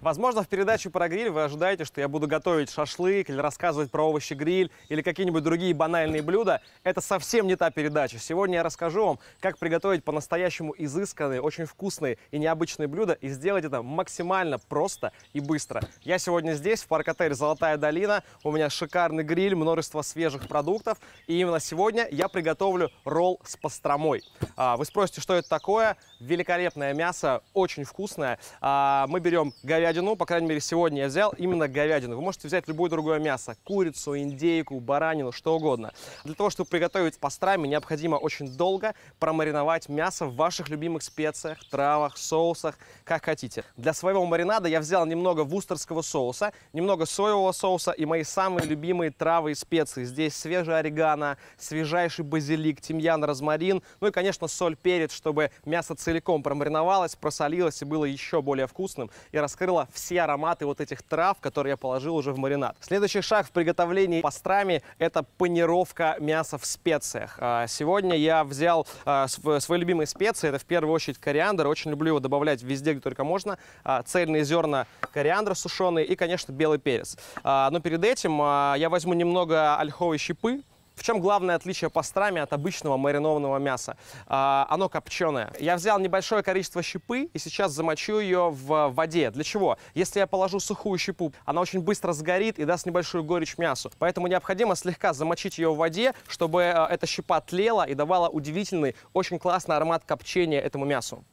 Возможно, в передаче про гриль вы ожидаете, что я буду готовить шашлык или рассказывать про овощи гриль или какие-нибудь другие банальные блюда. Это совсем не та передача. Сегодня я расскажу вам, как приготовить по-настоящему изысканные, очень вкусные и необычные блюда и сделать это максимально просто и быстро. Я сегодня здесь, в парк-отель «Золотая долина». У меня шикарный гриль, множество свежих продуктов. И именно сегодня я приготовлю ролл с пастромой. А, вы спросите, что это такое? Великолепное мясо, очень вкусное. А, мы берем говяжье говядину, по крайней мере, сегодня я взял именно говядину. Вы можете взять любое другое мясо, курицу, индейку, баранину, что угодно. Для того, чтобы приготовить пастрами, необходимо очень долго промариновать мясо в ваших любимых специях, травах, соусах, как хотите. Для своего маринада я взял немного вустерского соуса, немного соевого соуса и мои самые любимые травы и специи. Здесь свежий орегано, свежайший базилик, тимьян, розмарин, ну и, конечно, соль, перец, чтобы мясо целиком промариновалось, просолилось и было еще более вкусным и раскрыло впитала все ароматы вот этих трав, которые я положил уже в маринад. Следующий шаг в приготовлении пастрами – это панировка мяса в специях. А, сегодня я взял а, свои любимые специи. Это в первую очередь кориандр. Очень люблю его добавлять везде, где только можно. А, цельные зерна кориандра сушеные и, конечно, белый перец. Но перед этим я возьму немного ольховой щепы, в чем главное отличие пастрами от обычного маринованного мяса? А, оно копченое. Я взял небольшое количество щепы и сейчас замочу ее в воде. Для чего? Если я положу сухую щепу, она очень быстро сгорит и даст небольшую горечь мясу. Поэтому необходимо слегка замочить ее в воде, чтобы э, эта щепа тлела и давала удивительный, очень классный аромат копчения этому мясу.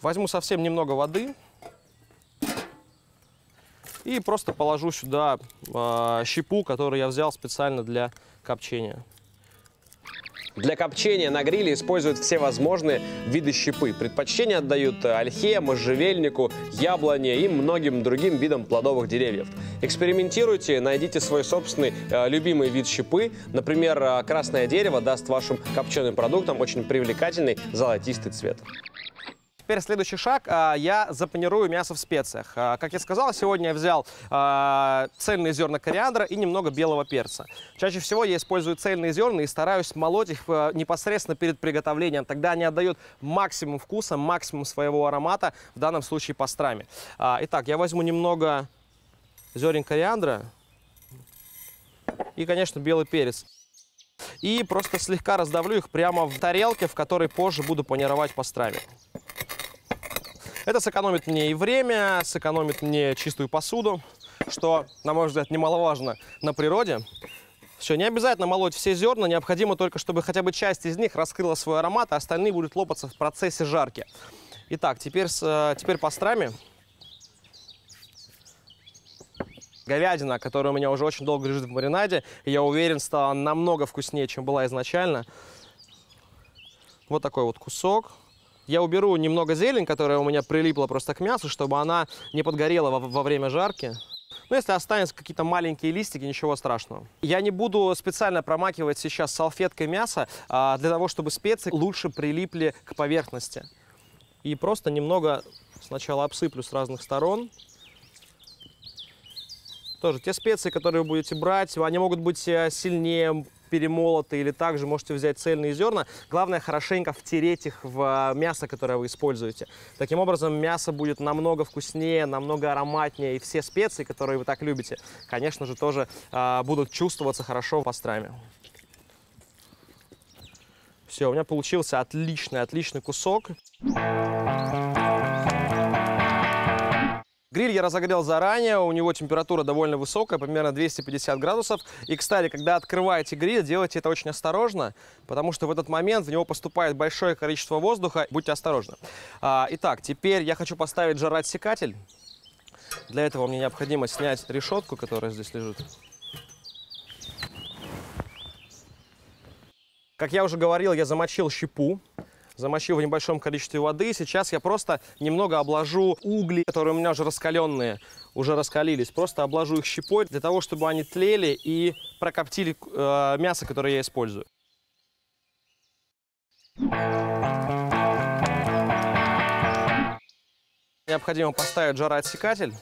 Возьму совсем немного воды. И просто положу сюда э, щепу, которую я взял специально для копчения. Для копчения на гриле используют все возможные виды щепы. Предпочтение отдают ольхе, можжевельнику, яблоне и многим другим видам плодовых деревьев. Экспериментируйте, найдите свой собственный э, любимый вид щепы. Например, а, красное дерево даст вашим копченым продуктам очень привлекательный золотистый цвет теперь следующий шаг. А, я запанирую мясо в специях. А, как я сказал, сегодня я взял а, цельные зерна кориандра и немного белого перца. Чаще всего я использую цельные зерна и стараюсь молоть их э, непосредственно перед приготовлением. Тогда они отдают максимум вкуса, максимум своего аромата, в данном случае пастрами. Итак, я возьму немного зерен кориандра и, конечно, белый перец. И просто слегка раздавлю их прямо в тарелке, в которой позже буду панировать пастрами. Это сэкономит мне и время, сэкономит мне чистую посуду, что, на мой взгляд, немаловажно на природе. Все, не обязательно молоть все зерна, необходимо только, чтобы хотя бы часть из них раскрыла свой аромат, а остальные будут лопаться в процессе жарки. Итак, теперь, с, э, теперь пастрами. Говядина, которая у меня уже очень долго лежит в маринаде, я уверен, стала намного вкуснее, чем была изначально. Вот такой вот кусок. Я уберу немного зелень, которая у меня прилипла просто к мясу, чтобы она не подгорела во, во время жарки. Но ну, если останется какие-то маленькие листики, ничего страшного. Я не буду специально промакивать сейчас салфеткой мясо, а, для того, чтобы специи лучше прилипли к поверхности. И просто немного сначала обсыплю с разных сторон. Тоже те специи, которые вы будете брать, они могут быть э, сильнее, перемолоты, или также можете взять цельные зерна. Главное хорошенько втереть их в а, мясо, которое вы используете. Таким образом, мясо будет намного вкуснее, намного ароматнее, и все специи, которые вы так любите, конечно же, тоже э, будут чувствоваться хорошо в пастраме. Все, у меня получился отличный, отличный кусок. Гриль я разогрел заранее, у него температура довольно высокая, примерно 250 градусов. И, кстати, когда открываете гриль, делайте это очень осторожно, потому что в этот момент в него поступает большое количество воздуха. Будьте осторожны. А, итак, теперь я хочу поставить жароотсекатель. Для этого мне необходимо снять решетку, которая здесь лежит. Как я уже говорил, я замочил щепу замочил в небольшом количестве воды. Сейчас я просто немного обложу угли, которые у меня уже раскаленные, уже раскалились. Просто обложу их щепой для того, чтобы они тлели и прокоптили э, мясо, которое я использую. Необходимо поставить жароотсекатель.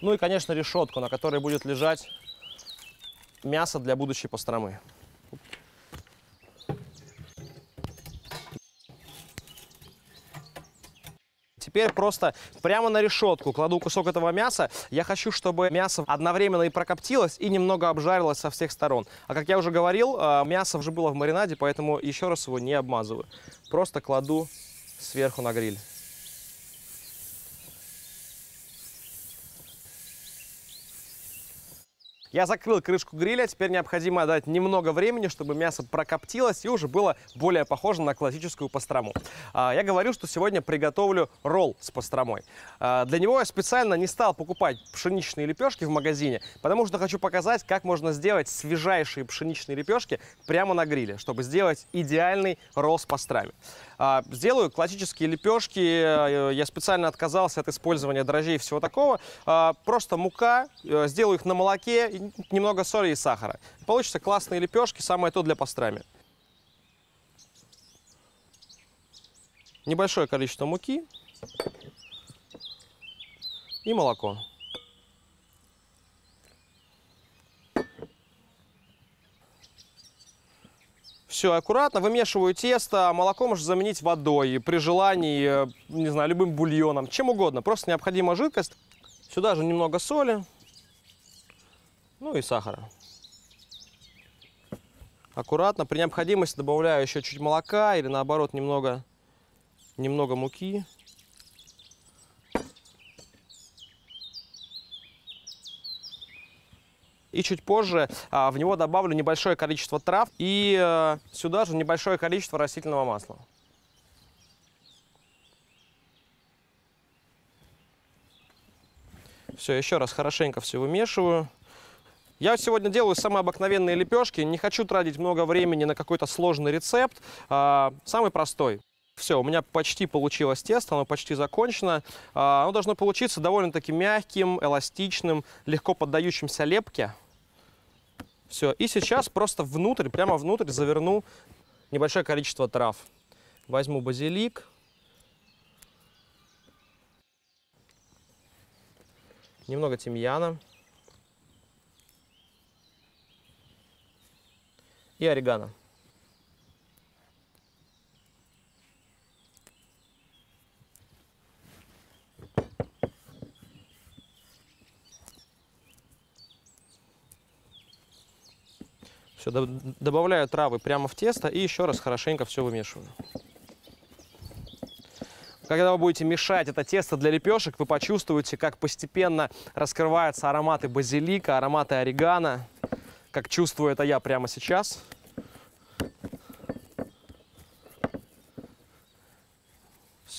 Ну и, конечно, решетку, на которой будет лежать мясо для будущей пастрамы. Теперь просто прямо на решетку кладу кусок этого мяса. Я хочу, чтобы мясо одновременно и прокоптилось, и немного обжарилось со всех сторон. А как я уже говорил, э, мясо уже было в маринаде, поэтому еще раз его не обмазываю. Просто кладу сверху на гриль. Я закрыл крышку гриля, теперь необходимо дать немного времени, чтобы мясо прокоптилось и уже было более похоже на классическую пастрому. А, я говорю, что сегодня приготовлю ролл с пастромой. А, для него я специально не стал покупать пшеничные лепешки в магазине, потому что хочу показать, как можно сделать свежайшие пшеничные лепешки прямо на гриле, чтобы сделать идеальный ролл с пастрами. А, сделаю классические лепешки. Э, я специально отказался от использования дрожжей и всего такого. Просто мука. Э, сделаю их на молоке немного соли и сахара. получится классные лепешки, самое то для пастрами. Небольшое количество муки и молоко. Все аккуратно, вымешиваю тесто, а молоко можно заменить водой, при желании, э, не знаю, любым бульоном, чем угодно. Просто необходима жидкость, сюда же немного соли, ну и сахара. Аккуратно, при необходимости добавляю еще чуть молока или наоборот немного, немного муки. И чуть позже а, в него добавлю небольшое количество трав и а, сюда же небольшое количество растительного масла. Все, еще раз хорошенько все вымешиваю. Я сегодня делаю самые обыкновенные лепешки, не хочу тратить много времени на какой-то сложный рецепт, а, самый простой. Все, у меня почти получилось тесто, оно почти закончено. А, оно должно получиться довольно-таки мягким, эластичным, легко поддающимся лепке. Все, и сейчас просто внутрь, прямо внутрь заверну небольшое количество трав. Возьму базилик, немного тимьяна. и орегано. Все, добавляю травы прямо в тесто и еще раз хорошенько все вымешиваю. Когда вы будете мешать это тесто для лепешек, вы почувствуете, как постепенно раскрываются ароматы базилика, ароматы орегано, как чувствую это я прямо сейчас –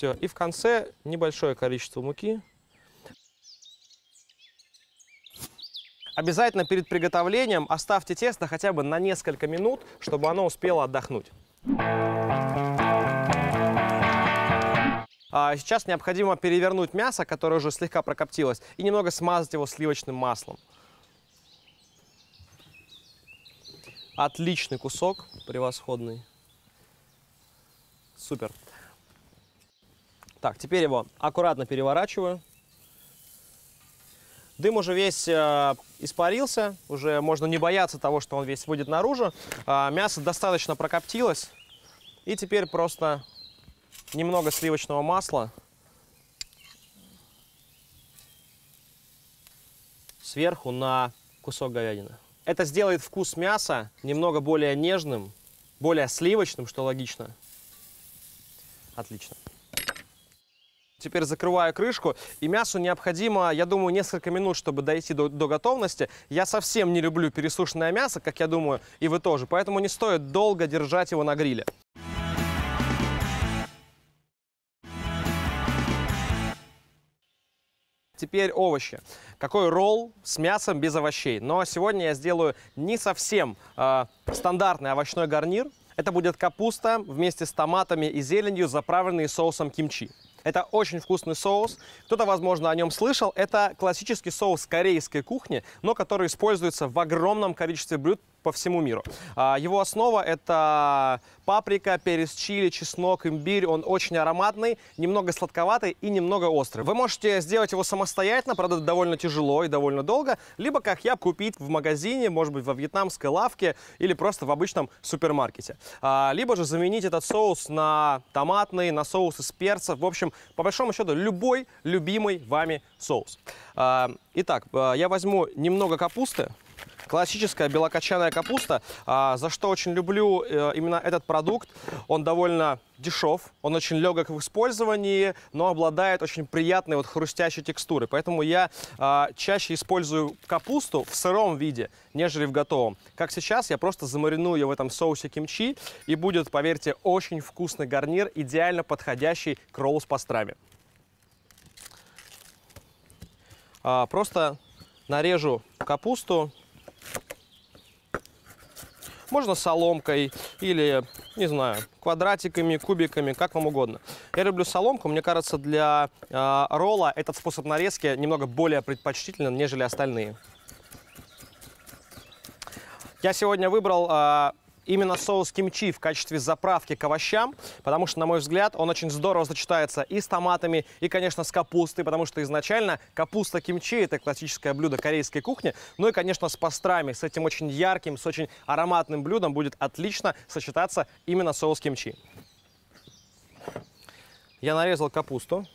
Все. И в конце небольшое количество муки. Обязательно перед приготовлением оставьте тесто хотя бы на несколько минут, чтобы оно успело отдохнуть. А сейчас необходимо перевернуть мясо, которое уже слегка прокоптилось, и немного смазать его сливочным маслом. Отличный кусок, превосходный. Супер. Так, теперь его аккуратно переворачиваю. Дым уже весь э, испарился, уже можно не бояться того, что он весь выйдет наружу. Э, мясо достаточно прокоптилось. И теперь просто немного сливочного масла. Сверху на кусок говядины. Это сделает вкус мяса немного более нежным, более сливочным, что логично. Отлично. Теперь закрываю крышку, и мясу необходимо, я думаю, несколько минут, чтобы дойти до, до готовности. Я совсем не люблю пересушенное мясо, как я думаю, и вы тоже, поэтому не стоит долго держать его на гриле. Теперь овощи. Какой ролл с мясом без овощей? Но сегодня я сделаю не совсем э, стандартный овощной гарнир. Это будет капуста вместе с томатами и зеленью, заправленные соусом кимчи. Это очень вкусный соус. Кто-то, возможно, о нем слышал. Это классический соус корейской кухни, но который используется в огромном количестве блюд по всему миру. А, его основа это паприка, перец чили, чеснок, имбирь. Он очень ароматный, немного сладковатый и немного острый. Вы можете сделать его самостоятельно, правда, довольно тяжело и довольно долго. Либо, как я, купить в магазине, может быть, во вьетнамской лавке или просто в обычном супермаркете. А, либо же заменить этот соус на томатный, на соус из перца, В общем, по большому счету, любой любимый вами соус. А, итак, я возьму немного капусты. Классическая белокочанная капуста, а, за что очень люблю э, именно этот продукт. Он довольно дешев, он очень легок в использовании, но обладает очень приятной вот хрустящей текстурой. Поэтому я э, чаще использую капусту в сыром виде, нежели в готовом. Как сейчас, я просто замариную ее в этом соусе кимчи, и будет, поверьте, очень вкусный гарнир, идеально подходящий к роллу с пастрами. А, просто нарежу капусту можно соломкой или, не знаю, квадратиками, кубиками, как вам угодно. Я люблю соломку. Мне кажется, для э, ролла этот способ нарезки немного более предпочтителен, нежели остальные. Я сегодня выбрал э, именно соус кимчи в качестве заправки к овощам, потому что, на мой взгляд, он очень здорово сочетается и с томатами, и, конечно, с капустой, потому что изначально капуста кимчи – это классическое блюдо корейской кухни, ну и, конечно, с пастрами, с этим очень ярким, с очень ароматным блюдом будет отлично сочетаться именно соус кимчи. Я нарезал капусту.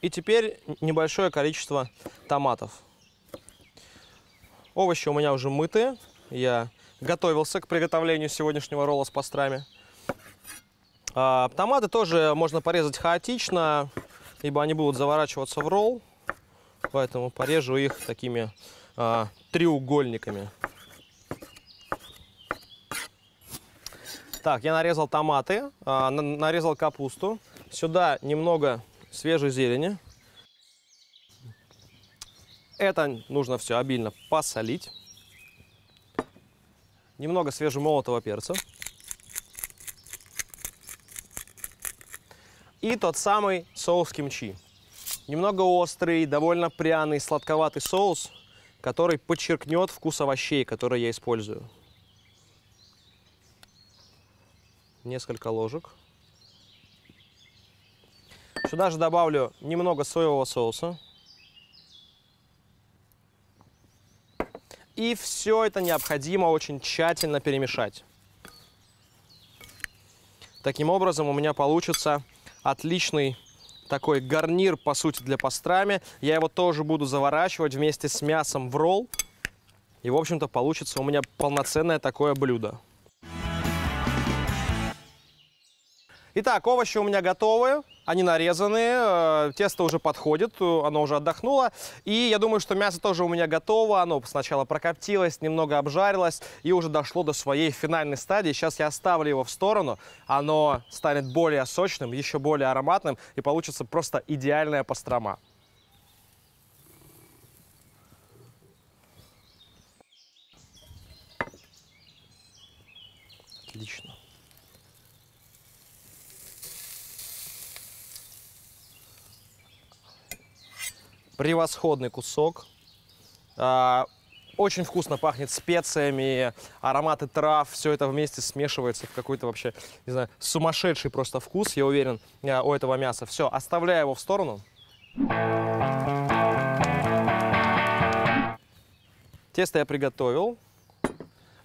И теперь небольшое количество томатов. Овощи у меня уже мыты. Я готовился к приготовлению сегодняшнего ролла с пастрами. А, томаты тоже можно порезать хаотично, ибо они будут заворачиваться в ролл. Поэтому порежу их такими а, треугольниками. Так, я нарезал томаты, а, нарезал капусту. Сюда немного свежей зелени. Это нужно все обильно посолить. Немного свежемолотого перца. И тот самый соус кимчи. Немного острый, довольно пряный, сладковатый соус, который подчеркнет вкус овощей, которые я использую. Несколько ложек. Сюда же добавлю немного соевого соуса. И все это необходимо очень тщательно перемешать. Таким образом у меня получится отличный такой гарнир, по сути, для пастрами. Я его тоже буду заворачивать вместе с мясом в ролл. И, в общем-то, получится у меня полноценное такое блюдо. Итак, овощи у меня готовы. Они нарезаны, э, тесто уже подходит, э, оно уже отдохнуло. И я думаю, что мясо тоже у меня готово. Оно сначала прокоптилось, немного обжарилось и уже дошло до своей финальной стадии. Сейчас я оставлю его в сторону. Оно станет более сочным, еще более ароматным и получится просто идеальная пастрома. Отлично. Превосходный кусок. А, очень вкусно пахнет специями, ароматы трав, все это вместе смешивается в какой-то вообще, не знаю, сумасшедший просто вкус, я уверен, а, у этого мяса. Все, оставляю его в сторону. Тесто я приготовил.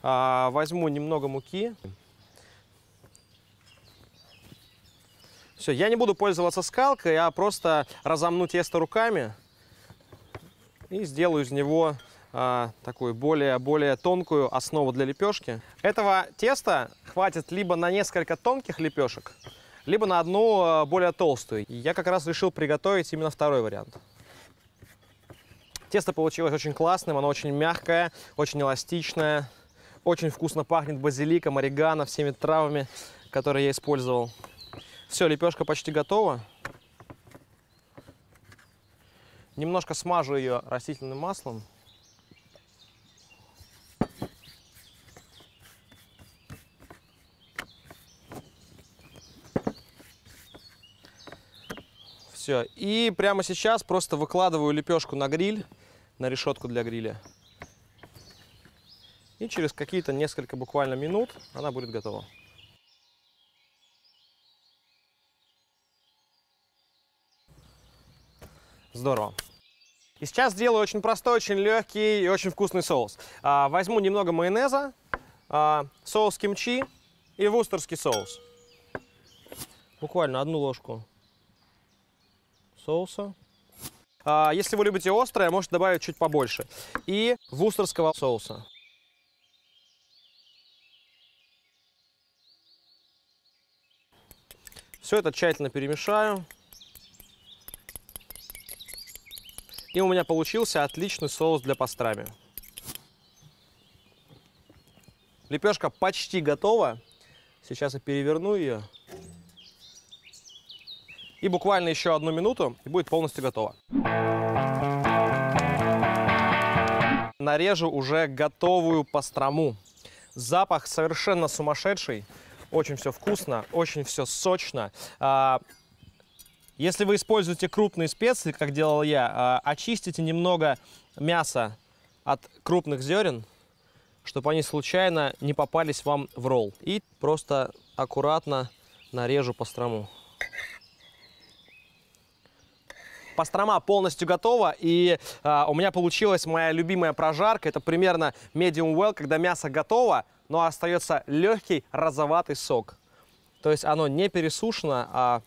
А, возьму немного муки. Все, я не буду пользоваться скалкой, я просто разомну тесто руками и сделаю из него а, такую более-более тонкую основу для лепешки. Этого теста хватит либо на несколько тонких лепешек, либо на одну а, более толстую. И я как раз решил приготовить именно второй вариант. Тесто получилось очень классным, оно очень мягкое, очень эластичное, очень вкусно пахнет базиликом, орегано, всеми травами, которые я использовал. Все, лепешка почти готова. Немножко смажу ее растительным маслом. Все. И прямо сейчас просто выкладываю лепешку на гриль, на решетку для гриля. И через какие-то несколько буквально минут она будет готова. Здорово. И сейчас сделаю очень простой, очень легкий и очень вкусный соус. А, возьму немного майонеза, а, соус кимчи и вустерский соус. Буквально одну ложку соуса. А, если вы любите острое, можете добавить чуть побольше. И вустерского соуса. Все это тщательно перемешаю. И у меня получился отличный соус для пастрами. Лепешка почти готова. Сейчас я переверну ее. И буквально еще одну минуту, и будет полностью готова. Нарежу уже готовую пастраму. Запах совершенно сумасшедший. Очень все вкусно, очень все сочно. А, если вы используете крупные специи, как делал я, а, очистите немного мяса от крупных зерен, чтобы они случайно не попались вам в ролл. И просто аккуратно нарежу пастрому. Пастрома полностью готова, и э, у меня получилась моя любимая прожарка. Это примерно medium well, когда мясо готово, но остается легкий розоватый сок. То есть оно не пересушено, а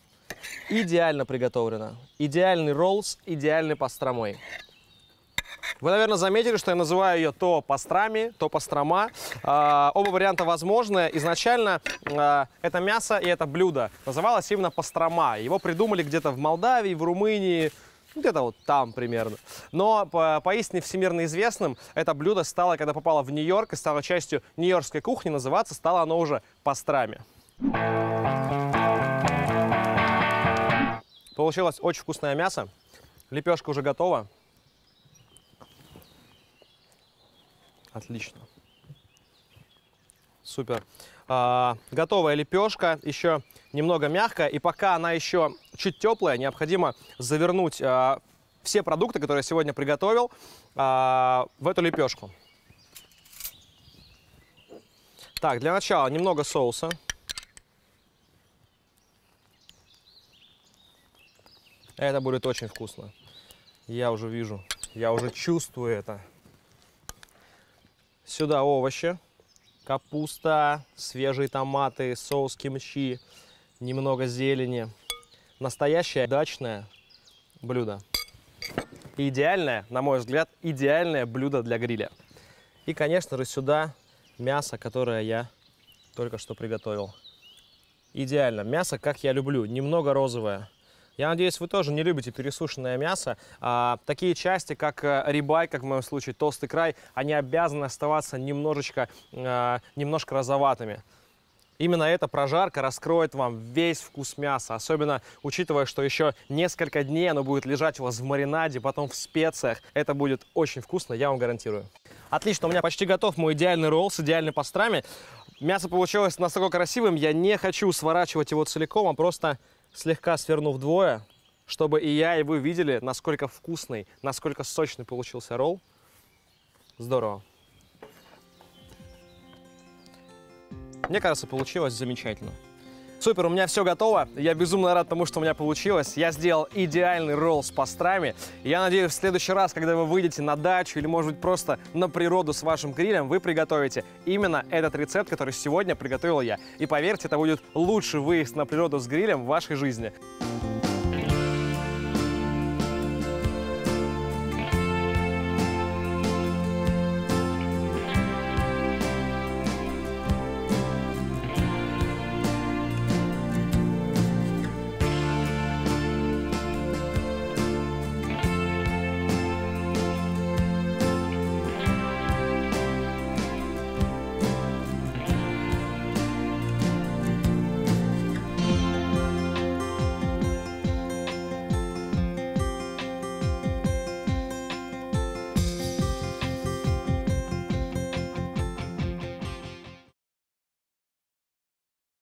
идеально приготовлено. Идеальный ролл с идеальной пастромой. Вы, наверное, заметили, что я называю ее то пастрами, то пастрома. Э, а, оба варианта возможны. Изначально э, это мясо и это блюдо называлось именно пастрома. Его придумали где-то в Молдавии, в Румынии, где-то вот там примерно. Но по, поистине всемирно известным это блюдо стало, когда попало в Нью-Йорк и стало частью нью-йоркской кухни, называться стало оно уже пастрами. Получилось очень вкусное мясо. Лепешка уже готова. Отлично. Супер. А, готовая лепешка, еще немного мягкая. И пока она еще чуть теплая, необходимо завернуть а, все продукты, которые я сегодня приготовил, а, в эту лепешку. Так, для начала немного соуса. Это будет очень вкусно. Я уже вижу, я уже чувствую это. Сюда овощи, капуста, свежие томаты, соус кимчи, немного зелени. Настоящее дачное блюдо. идеальное, на мой взгляд, идеальное блюдо для гриля. И, конечно же, сюда мясо, которое я только что приготовил. Идеально. Мясо, как я люблю. Немного розовое, я надеюсь, вы тоже не любите пересушенное мясо. А, такие части, как э, рибай, как в моем случае, толстый край, они обязаны оставаться немножечко, а, немножко розоватыми. Именно эта прожарка раскроет вам весь вкус мяса, особенно учитывая, что еще несколько дней оно будет лежать у вас в маринаде, потом в специях. Это будет очень вкусно, я вам гарантирую. Отлично, у меня почти готов мой идеальный ролл с идеальной пастрами. Мясо получилось настолько красивым, я не хочу сворачивать его целиком, а просто слегка сверну вдвое, чтобы и я, и вы видели, насколько вкусный, насколько сочный получился ролл. Здорово. Мне кажется, получилось замечательно. Супер, у меня все готово. Я безумно рад тому, что у меня получилось. Я сделал идеальный ролл с пастрами. Я надеюсь, в следующий раз, когда вы выйдете на дачу или, может быть, просто на природу с вашим грилем, вы приготовите именно этот рецепт, который сегодня приготовил я. И поверьте, это будет лучший выезд на природу с грилем в вашей жизни.